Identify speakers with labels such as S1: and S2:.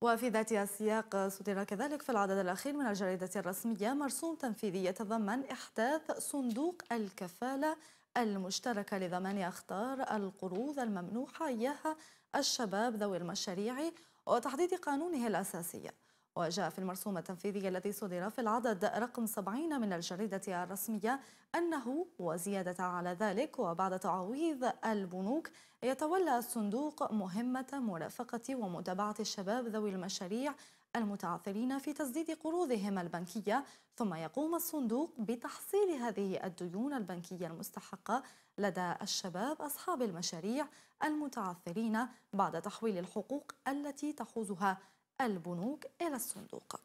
S1: وفي ذات السياق صدر كذلك في العدد الأخير من الجريدة الرسمية مرسوم تنفيذي يتضمن إحداث صندوق الكفالة المشتركة لضمان أخطار القروض الممنوحة إياها الشباب ذوي المشاريع وتحديد قانونه الأساسي وجاء في المرسوم التنفيذي الذي صدر في العدد رقم 70 من الجريدة الرسمية أنه وزيادة على ذلك وبعد تعويض البنوك يتولى الصندوق مهمة مرافقة ومتابعة الشباب ذوي المشاريع المتعثرين في تسديد قروضهم البنكية ثم يقوم الصندوق بتحصيل هذه الديون البنكية المستحقة لدى الشباب أصحاب المشاريع المتعثرين بعد تحويل الحقوق التي تحوزها البنوك إلى الصندوق